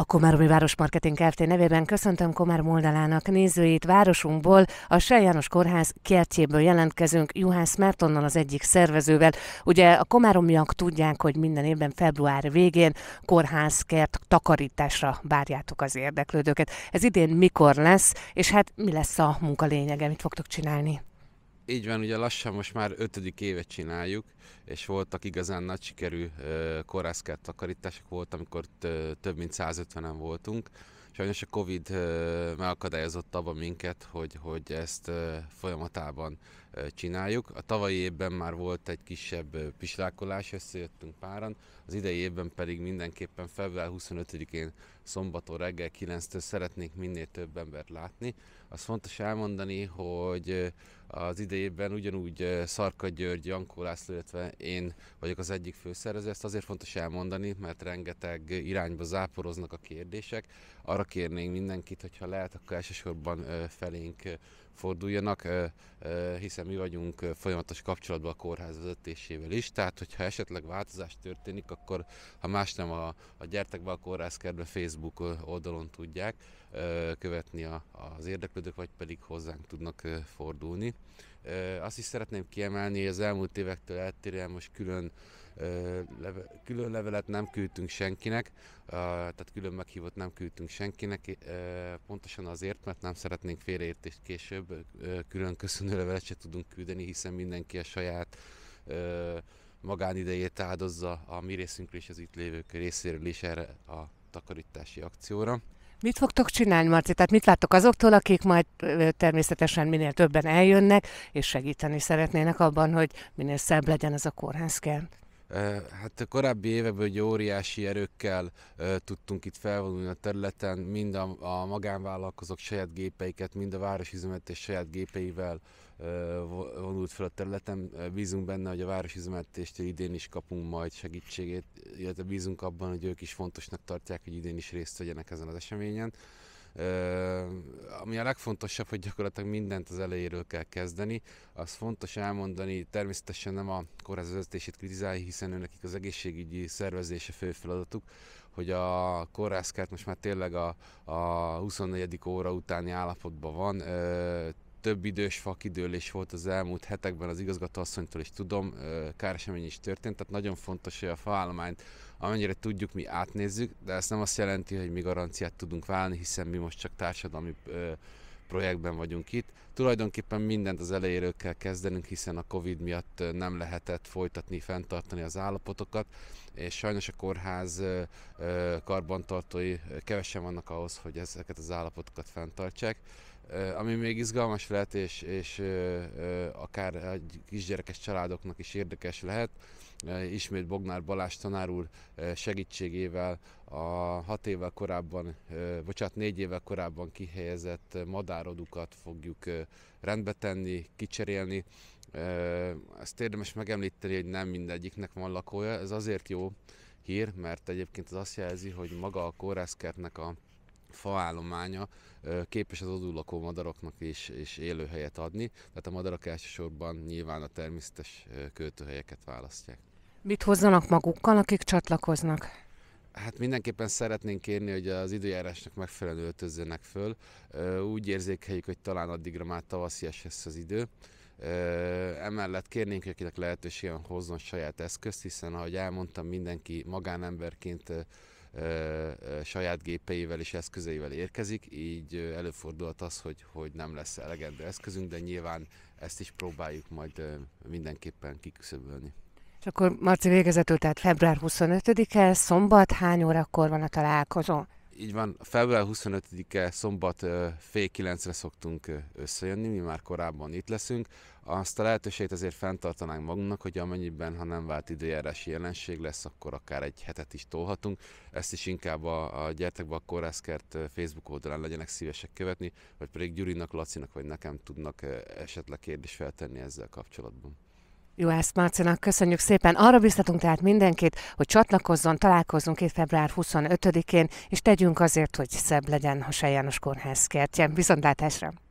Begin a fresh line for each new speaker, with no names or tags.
A Komáromi Városmarketing Kft. nevében köszöntöm Komár Moldalának nézőit. Városunkból, a Sej János Kórház kertjéből jelentkezünk Juhász Mártonnal az egyik szervezővel. Ugye a komáromiak tudják, hogy minden évben február végén kórházkert takarításra várjátok az érdeklődőket. Ez idén mikor lesz, és hát mi lesz a munka lényege, mit fogtok csinálni?
Így van, ugye lassan most már ötödik évet csináljuk, és voltak igazán nagy sikerű korászkert takarítások volt, amikor több mint 150-en voltunk. Sajnos a Covid megakadályozott abban minket, hogy, hogy ezt folyamatában csináljuk. A tavalyi évben már volt egy kisebb pislákolás, összejöttünk páran, az idei évben pedig mindenképpen február 25-én szombaton reggel 9-től szeretnénk minél több embert látni. Az fontos elmondani, hogy az idejében ugyanúgy eh, Szarka György, Jankó László, illetve én vagyok az egyik főszervező. Ezt azért fontos elmondani, mert rengeteg irányba záporoznak a kérdések. Arra kérnénk mindenkit, hogyha lehet, akkor elsősorban eh, felénk eh, forduljanak, hiszen mi vagyunk folyamatos kapcsolatban a kórház vezetésével is, tehát hogyha esetleg változás történik, akkor ha más nem, a, a Gyertek be a kórházkertbe Facebook oldalon tudják, követni az érdeklődők, vagy pedig hozzánk tudnak fordulni. Azt is szeretném kiemelni, hogy az elmúlt évektől eltérően most külön, külön levelet nem küldtünk senkinek, tehát külön meghívott nem küldtünk senkinek, pontosan azért, mert nem szeretnénk félreértést később, külön köszönő levelet se tudunk küldeni, hiszen mindenki a saját magánidejét áldozza a mi részünkről és az itt lévők részéről is erre a takarítási akcióra.
Mit fogtok csinálni, Marci? Tehát mit láttok azoktól, akik majd természetesen minél többen eljönnek, és segíteni szeretnének abban, hogy minél szebb legyen ez a kórházkert?
Hát a korábbi években ugye óriási erőkkel tudtunk itt felvonulni a területen, mind a, a magánvállalkozók saját gépeiket, mind a városüzemetés saját gépeivel vonult fel a területen. Bízunk benne, hogy a városüzemetéstől idén is kapunk majd segítségét, illetve bízunk abban, hogy ők is fontosnak tartják, hogy idén is részt vegyenek ezen az eseményen. Ami a legfontosabb, hogy gyakorlatilag mindent az elejéről kell kezdeni. Az fontos elmondani, természetesen nem a kórház vezetését kritizálja, hiszen nekik az egészségügyi szervezése fő feladatuk, hogy a kórházkert most már tényleg a, a 24. óra utáni állapotban van, több idős fakidőlés volt az elmúlt hetekben az igazgatóasszonytól is tudom, káresemény is történt, tehát nagyon fontos, hogy a faállományt amennyire tudjuk, mi átnézzük, de ez nem azt jelenti, hogy mi garanciát tudunk válni, hiszen mi most csak társadalmi projektben vagyunk itt. Tulajdonképpen mindent az elejéről kell kezdenünk, hiszen a Covid miatt nem lehetett folytatni, fenntartani az állapotokat, és sajnos a kórház karbantartói kevesen vannak ahhoz, hogy ezeket az állapotokat fenntartsák ami még izgalmas lehet, és, és akár egy kisgyerekes családoknak is érdekes lehet, ismét Bognár Balázs tanár úr segítségével a hat évvel korábban, bocsánat, négy évvel korábban kihelyezett madárodukat fogjuk rendbe tenni, kicserélni. Ezt érdemes megemlíteni, hogy nem mindegyiknek van lakója. Ez azért jó hír, mert egyébként az azt jelzi, hogy maga a kórászkertnek a faállománya képes az odulakó madaroknak is, is élőhelyet adni, tehát a madarak elsősorban nyilván a természetes költőhelyeket választják.
Mit hozzanak magukkal, akik csatlakoznak?
Hát mindenképpen szeretnénk kérni, hogy az időjárásnak megfelelően öltözzenek föl. Úgy érzékeljük, hogy talán addigra már tavaszias lesz az idő. Emellett kérnénk, hogy akinek lehetőségen hozzon saját eszközt, hiszen ahogy elmondtam, mindenki magánemberként saját gépeivel és eszközeivel érkezik, így előfordulhat az, hogy, hogy nem lesz elegendő eszközünk, de nyilván ezt is próbáljuk majd mindenképpen kiküszöbölni.
És akkor Marci végezetül, tehát február 25-e, szombat, hány órakor van a találkozó?
Így van, február 25-e szombat fél kilencre szoktunk összejönni, mi már korábban itt leszünk azt a lehetőséget azért fenntartanánk magunknak, hogy amennyiben, ha nem vált időjárási jelenség lesz, akkor akár egy hetet is tolhatunk. Ezt is inkább a, a gyertek be a Kórászkert Facebook oldalán legyenek szívesek követni, vagy pedig Gyurinak, Lacinak vagy nekem tudnak esetleg kérdést feltenni ezzel kapcsolatban.
Jó, ezt Marcinak köszönjük szépen. Arra biztatunk tehát mindenkit, hogy csatlakozzon, találkozzunk 2. február 25-én, és tegyünk azért, hogy szebb legyen a Sejános Kórház kertje. Viszontlátásra!